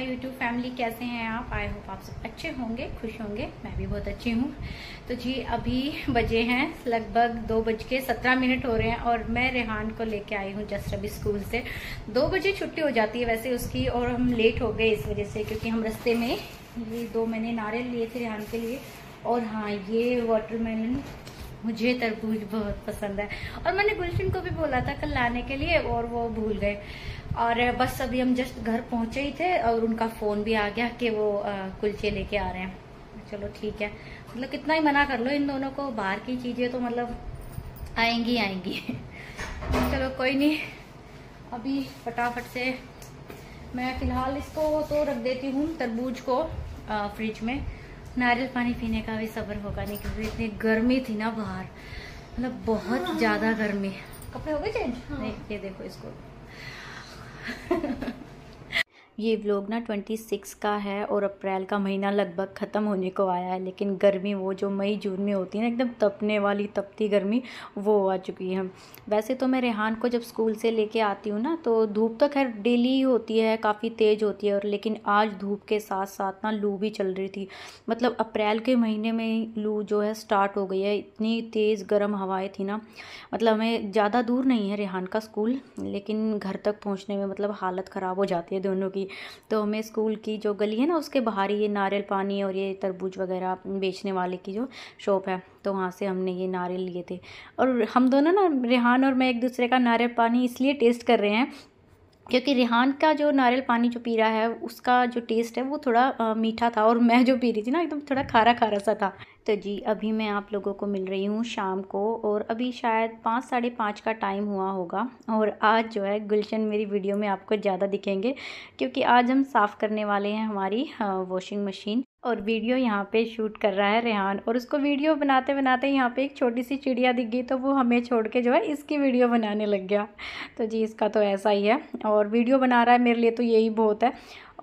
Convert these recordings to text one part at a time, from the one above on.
My YouTube family कैसे हैं आप आई होप आप सब अच्छे होंगे खुश होंगे मैं भी बहुत अच्छी हूँ तो जी अभी बजे हैं लगभग दो बज के सत्रह मिनट हो रहे हैं और मैं रेहान को लेके आई हूँ जस्ट अभी स्कूल से दो बजे छुट्टी हो जाती है वैसे उसकी और हम लेट हो गए इस वजह से क्योंकि हम रस्ते में ये दो मैंने नारियल लिए थे रेहान के लिए और हाँ ये वाटरमेलन मुझे तरबूज बहुत पसंद है और मैंने गुलशन को भी बोला था कल लाने के लिए और वो भूल गए और बस अभी हम जस्ट घर पहुंचे ही थे और उनका फ़ोन भी आ गया कि वो कुलचे लेके आ रहे हैं चलो ठीक है मतलब कितना ही मना कर लो इन दोनों को बाहर की चीज़ें तो मतलब आएंगी आएंगी चलो कोई नहीं अभी फटाफट से मैं फ़िलहाल इसको तो रख देती हूँ तरबूज को फ्रिज में नारियल पानी पीने का भी सब्र होगा नहीं क्योंकि इतनी गर्मी थी ना बाहर मतलब बहुत हाँ। ज़्यादा गर्मी कपड़े हो गए चेंज नहीं ये देखो इसको ये व्लॉग ना ट्वेंटी सिक्स का है और अप्रैल का महीना लगभग ख़त्म होने को आया है लेकिन गर्मी वो जो मई जून में होती है ना एकदम तपने वाली तपती गर्मी वो आ चुकी है वैसे तो मैं रेहान को जब स्कूल से लेके आती हूँ ना तो धूप तो खैर डेली ही होती है काफ़ी तेज़ होती है और लेकिन आज धूप के साथ साथ ना लू भी चल रही थी मतलब अप्रैल के महीने में लू जो है स्टार्ट हो गई है इतनी तेज़ गर्म हवाएँ थी ना मतलब हमें ज़्यादा दूर नहीं है रेहान का स्कूल लेकिन घर तक पहुँचने में मतलब हालत ख़राब हो जाती है दोनों की तो हमें स्कूल की जो गली है ना उसके बाहर ये नारियल पानी और ये तरबूज वगैरह बेचने वाले की जो शॉप है तो वहाँ से हमने ये नारियल लिए थे और हम दोनों ना रेहान और मैं एक दूसरे का नारियल पानी इसलिए टेस्ट कर रहे हैं क्योंकि रिहान का जो नारियल पानी जो पी रहा है उसका जो टेस्ट है वो थोड़ा आ, मीठा था और मैं जो पी रही थी ना एकदम थोड़ा खारा खारा सा था तो जी अभी मैं आप लोगों को मिल रही हूँ शाम को और अभी शायद पाँच साढ़े पाँच का टाइम हुआ होगा और आज जो है गुलशन मेरी वीडियो में आपको ज़्यादा दिखेंगे क्योंकि आज हम साफ़ करने वाले हैं हमारी वॉशिंग मशीन और वीडियो यहाँ पे शूट कर रहा है रेहान और उसको वीडियो बनाते बनाते यहाँ पे एक छोटी सी चिड़िया दिख गई तो वो हमें छोड़ के जो है इसकी वीडियो बनाने लग गया तो जी इसका तो ऐसा ही है और वीडियो बना रहा है मेरे लिए तो यही बहुत है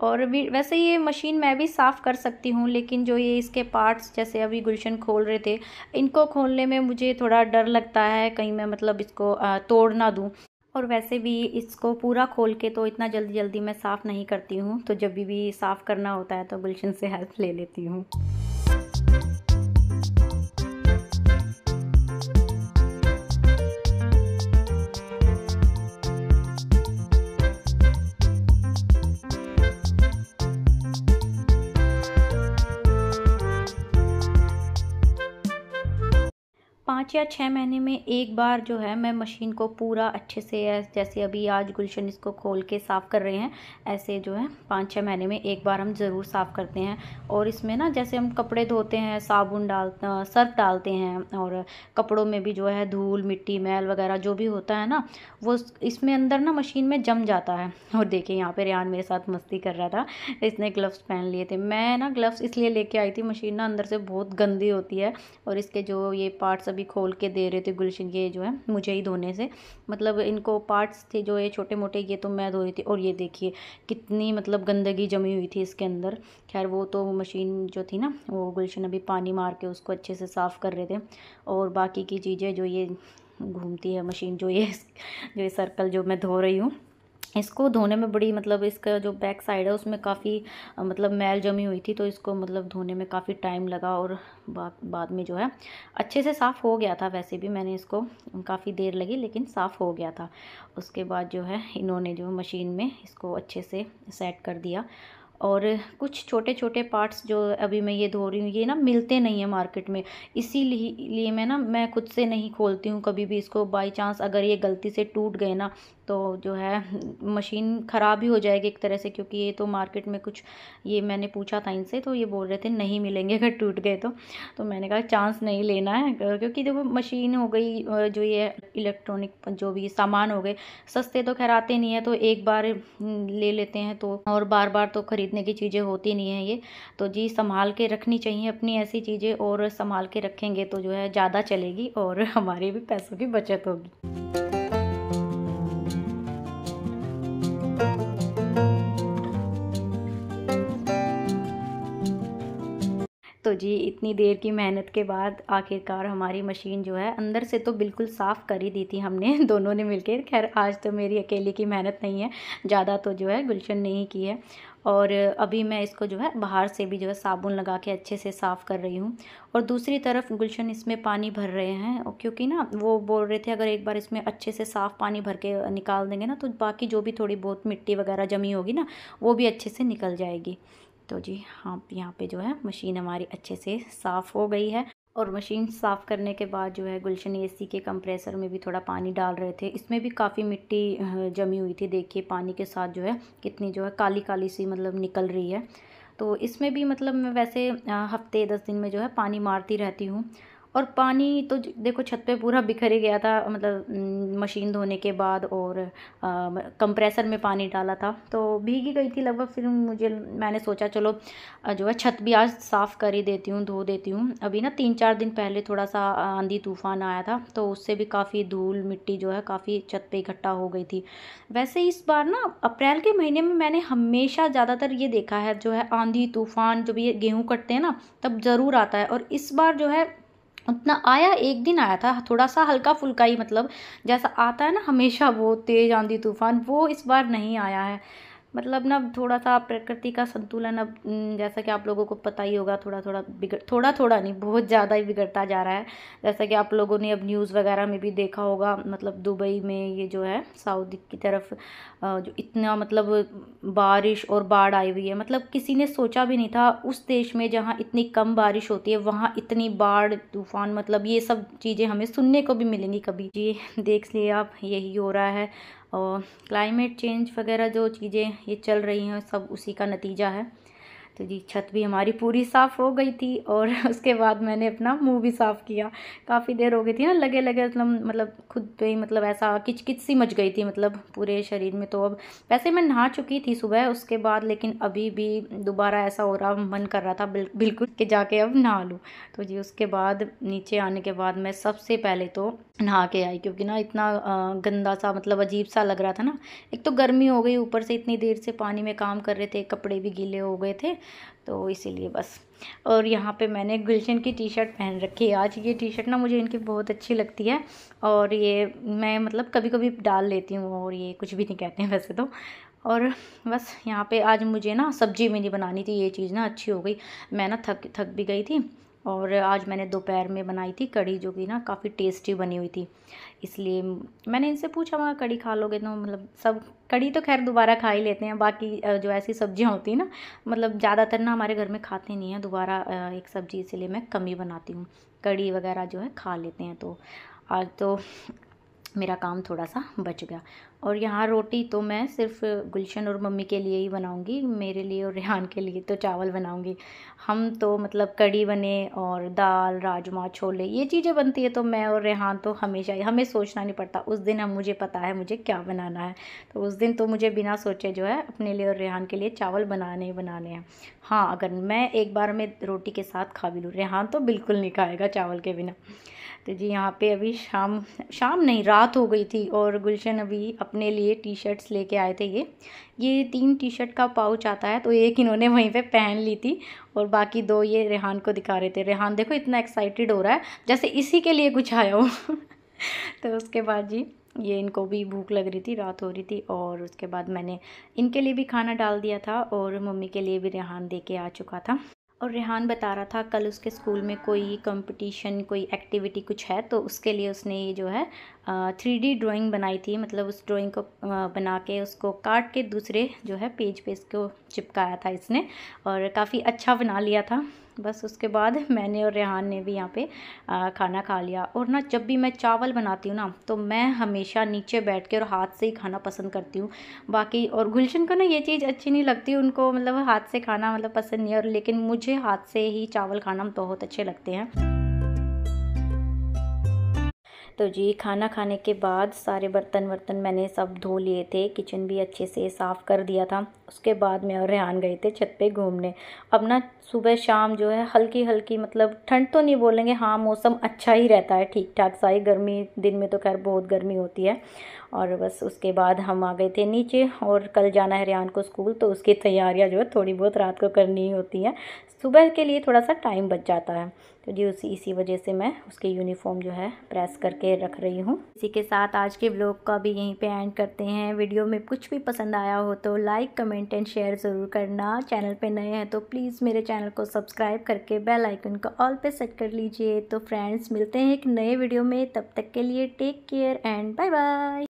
और वैसे ये मशीन मैं भी साफ़ कर सकती हूँ लेकिन जो ये इसके पार्ट्स जैसे अभी गुलशन खोल रहे थे इनको खोलने में मुझे थोड़ा डर लगता है कहीं मैं मतलब इसको तोड़ ना दूँ और वैसे भी इसको पूरा खोल के तो इतना जल्दी जल्दी मैं साफ़ नहीं करती हूँ तो जब भी साफ़ करना होता है तो गुलशन से हेल्प ले लेती हूँ पाँच या छः महीने में एक बार जो है मैं मशीन को पूरा अच्छे से जैसे अभी आज गुलशन इसको खोल के साफ़ कर रहे हैं ऐसे जो है पाँच छः महीने में एक बार हम ज़रूर साफ़ करते हैं और इसमें ना जैसे हम कपड़े धोते हैं साबुन डाल सर्फ डालते हैं और कपड़ों में भी जो है धूल मिट्टी मैल वगैरह जो भी होता है ना वो इसमें अंदर ना मशीन में जम जाता है और देखिए यहाँ पर रेहान मेरे साथ मस्ती कर रहा था इसने ग्लव्स पहन लिए थे मैं ना ग्लव्स इसलिए लेके आई थी मशीन ना अंदर से बहुत गंदी होती है और इसके जो ये पार्ट्स अभी खोल के दे रहे थे गुलशन ये जो है मुझे ही धोने से मतलब इनको पार्ट्स थे जो ये छोटे मोटे ये तो मैं धो रही थी और ये देखिए कितनी मतलब गंदगी जमी हुई थी इसके अंदर खैर वो तो मशीन जो थी ना वो गुलशन अभी पानी मार के उसको अच्छे से साफ़ कर रहे थे और बाकी की चीज़ें जो ये घूमती है मशीन जो ये जो ये सर्कल जो मैं धो रही हूँ इसको धोने में बड़ी मतलब इसका जो बैक साइड है उसमें काफ़ी मतलब मैल जमी हुई थी तो इसको मतलब धोने में काफ़ी टाइम लगा और बा, बाद में जो है अच्छे से साफ़ हो गया था वैसे भी मैंने इसको काफ़ी देर लगी लेकिन साफ़ हो गया था उसके बाद जो है इन्होंने जो मशीन में इसको अच्छे से सेट कर दिया और कुछ छोटे छोटे पार्ट्स जो अभी मैं ये धो रही हूँ ये ना मिलते नहीं है मार्केट में इसी लिए मैं ना मैं खुद से नहीं खोलती हूँ कभी भी इसको बाई चांस अगर ये गलती से टूट गए ना तो जो है मशीन ख़राब ही हो जाएगी एक तरह से क्योंकि ये तो मार्केट में कुछ ये मैंने पूछा था इनसे तो ये बोल रहे थे नहीं मिलेंगे अगर टूट गए तो तो मैंने कहा चांस नहीं लेना है क्योंकि देखो मशीन हो गई जो ये इलेक्ट्रॉनिक जो भी सामान हो गए सस्ते तो खैर आते नहीं है तो एक बार हम्म, ले लेते हैं तो और बार बार तो ख़रीदने की चीज़ें होती नहीं है ये तो जी संभाल के रखनी चाहिए अपनी ऐसी चीज़ें और संभाल के रखेंगे तो जो है ज़्यादा चलेगी और हमारे भी पैसों की बचत होगी जी इतनी देर की मेहनत के बाद आखिरकार हमारी मशीन जो है अंदर से तो बिल्कुल साफ़ कर ही दी थी हमने दोनों ने मिलकर खैर आज तो मेरी अकेले की मेहनत नहीं है ज़्यादा तो जो है गुलशन ने ही की है और अभी मैं इसको जो है बाहर से भी जो है साबुन लगा के अच्छे से साफ़ कर रही हूँ और दूसरी तरफ गुलशन इसमें पानी भर रहे हैं क्योंकि ना वो बोल रहे थे अगर एक बार इसमें अच्छे से साफ़ पानी भर के निकाल देंगे ना तो बाकी जो भी थोड़ी बहुत मिट्टी वगैरह जमी होगी ना वो भी अच्छे से निकल जाएगी तो जी हाँ यहाँ पे जो है मशीन हमारी अच्छे से साफ़ हो गई है और मशीन साफ़ करने के बाद जो है गुलशन एसी के कंप्रेसर में भी थोड़ा पानी डाल रहे थे इसमें भी काफ़ी मिट्टी जमी हुई थी देखिए पानी के साथ जो है कितनी जो है काली काली सी मतलब निकल रही है तो इसमें भी मतलब मैं वैसे हफ्ते दस दिन में जो है पानी मारती रहती हूँ और पानी तो देखो छत पे पूरा बिखर ही गया था मतलब मशीन धोने के बाद और कंप्रेसर में पानी डाला था तो भीगी गई थी लगभग फिर मुझे मैंने सोचा चलो जो है छत भी आज साफ़ कर ही देती हूँ धो देती हूँ अभी ना तीन चार दिन पहले थोड़ा सा आंधी तूफान आया था तो उससे भी काफ़ी धूल मिट्टी जो है काफ़ी छत पर इकट्ठा हो गई थी वैसे इस बार ना अप्रैल के महीने में मैंने हमेशा ज़्यादातर ये देखा है जो है आंधी तूफान जब ये गेहूँ कटते हैं ना तब ज़रूर आता है और इस बार जो है उतना आया एक दिन आया था थोड़ा सा हल्का फुल्का ही मतलब जैसा आता है ना हमेशा वो तेज़ आंधी तूफान वो इस बार नहीं आया है मतलब ना थोड़ा सा प्रकृति का संतुलन अब जैसा कि आप लोगों को पता ही होगा थोड़ा थोड़ा बिगड़ थोड़ा थोड़ा नहीं बहुत ज़्यादा ही बिगड़ता जा रहा है जैसा कि आप लोगों ने अब न्यूज़ वगैरह में भी देखा होगा मतलब दुबई में ये जो है सऊदी की तरफ जो इतना मतलब बारिश और बाढ़ आई हुई है मतलब किसी ने सोचा भी नहीं था उस देश में जहाँ इतनी कम बारिश होती है वहाँ इतनी बाढ़ तूफान मतलब ये सब चीज़ें हमें सुनने को भी मिलेंगी कभी जी देख लिए आप यही हो रहा है और क्लाइमेट चेंज वगैरह जो चीज़ें ये चल रही हैं सब उसी का नतीजा है तो जी छत भी हमारी पूरी साफ़ हो गई थी और उसके बाद मैंने अपना मुंह भी साफ़ किया काफ़ी देर हो गई थी ना लगे लगे मतलब मतलब खुद पे ही मतलब ऐसा किचकिच सी मच गई थी मतलब पूरे शरीर में तो अब वैसे मैं नहा चुकी थी सुबह उसके बाद लेकिन अभी भी दोबारा ऐसा हो रहा मन कर रहा था बिल्कुल कि जाके अब नहा लूँ तो जी उसके बाद नीचे आने के बाद मैं सबसे पहले तो नहा के आई क्योंकि ना इतना गंदा सा मतलब अजीब सा लग रहा था ना एक तो गर्मी हो गई ऊपर से इतनी देर से पानी में काम कर रहे थे कपड़े भी गीले हो गए थे तो इसीलिए बस और यहाँ पे मैंने गुलशन की टी शर्ट पहन रखी है आज ये टी शर्ट ना मुझे इनकी बहुत अच्छी लगती है और ये मैं मतलब कभी कभी डाल लेती हूँ और ये कुछ भी नहीं कहते हैं वैसे तो और बस यहाँ पे आज मुझे ना सब्जी मेरी बनानी थी ये चीज़ ना अच्छी हो गई मैं ना थक थक भी गई थी और आज मैंने दोपहर में बनाई थी कड़ी जो कि ना काफ़ी टेस्टी बनी हुई थी इसलिए मैंने इनसे पूछा मैं कड़ी खा लोगे तो मतलब सब कड़ी तो खैर दोबारा खा ही लेते हैं बाकी जो ऐसी सब्जियां होती हैं ना मतलब ज़्यादातर ना हमारे घर में खाते नहीं हैं दोबारा एक सब्ज़ी इसलिए मैं कम ही बनाती हूँ कड़ी वगैरह जो है खा लेते हैं तो आज तो मेरा काम थोड़ा सा बच गया और यहाँ रोटी तो मैं सिर्फ गुलशन और मम्मी के लिए ही बनाऊँगी मेरे लिए और रेहान के लिए तो चावल बनाऊँगी हम तो मतलब कड़ी बने और दाल राजमा छोले ये चीज़ें बनती है तो मैं और रेहान तो हमेशा हमें सोचना नहीं पड़ता उस दिन हम मुझे पता है मुझे क्या बनाना है तो उस दिन तो मुझे बिना सोचे जो है अपने लिए और रेहान के लिए चावल बनाने ही बनाने हैं हाँ अगर मैं एक बार में रोटी के साथ खा भी लूँ रेहान तो बिल्कुल नहीं खाएगा चावल के बिना तो जी यहाँ पे अभी शाम शाम नहीं रात हो गई थी और गुलशन अभी अपने लिए टी शर्ट्स लेके आए थे ये ये तीन टी शर्ट का पाउच आता है तो एक इन्होंने वहीं पे पहन ली थी और बाकी दो ये रेहान को दिखा रहे थे रेहान देखो इतना एक्साइटेड हो रहा है जैसे इसी के लिए कुछ आया हो तो उसके बाद जी ये इनको भी भूख लग रही थी रात हो रही थी और उसके बाद मैंने इनके लिए भी खाना डाल दिया था और मम्मी के लिए भी रेहान दे के आ चुका था और रेहान बता रहा था कल उसके स्कूल में कोई कंपटीशन कोई एक्टिविटी कुछ है तो उसके लिए उसने ये जो है थ्री डी ड्राॅइंग बनाई थी मतलब उस ड्राइंग को बना के उसको काट के दूसरे जो है पेज पे इसको चिपकाया था इसने और काफ़ी अच्छा बना लिया था बस उसके बाद मैंने और रेहान ने भी यहाँ पे आ, खाना खा लिया और ना जब भी मैं चावल बनाती हूँ ना तो मैं हमेशा नीचे बैठ के और हाथ से ही खाना पसंद करती हूँ बाकी और गुलशन को ना ये चीज़ अच्छी नहीं लगती उनको मतलब हाथ से खाना मतलब पसंद नहीं और लेकिन मुझे हाथ से ही चावल खाना बहुत अच्छे लगते हैं तो जी खाना खाने के बाद सारे बर्तन वर्तन मैंने सब धो लिए थे किचन भी अच्छे से साफ़ कर दिया था उसके बाद मैं और रेहान गए थे छत पे घूमने अब ना सुबह शाम जो है हल्की हल्की मतलब ठंड तो नहीं बोलेंगे हाँ मौसम अच्छा ही रहता है ठीक ठाक ही गर्मी दिन में तो खैर बहुत गर्मी होती है और बस उसके बाद हम आ गए थे नीचे और कल जाना है रेहान को स्कूल तो उसकी तैयारियाँ जो है थोड़ी बहुत रात को करनी होती हैं सुबह के लिए थोड़ा सा टाइम बच जाता है तो जी उसी इसी वजह से मैं उसके यूनिफॉर्म जो है प्रेस करके रख रही हूँ इसी के साथ आज के ब्लॉग का भी यहीं पे एंड करते हैं वीडियो में कुछ भी पसंद आया हो तो लाइक कमेंट एंड शेयर ज़रूर करना चैनल पे नए हैं तो प्लीज़ मेरे चैनल को सब्सक्राइब करके बेल आइकन को ऑल पे सेट कर लीजिए तो फ्रेंड्स मिलते हैं एक नए वीडियो में तब तक के लिए take care and bye bye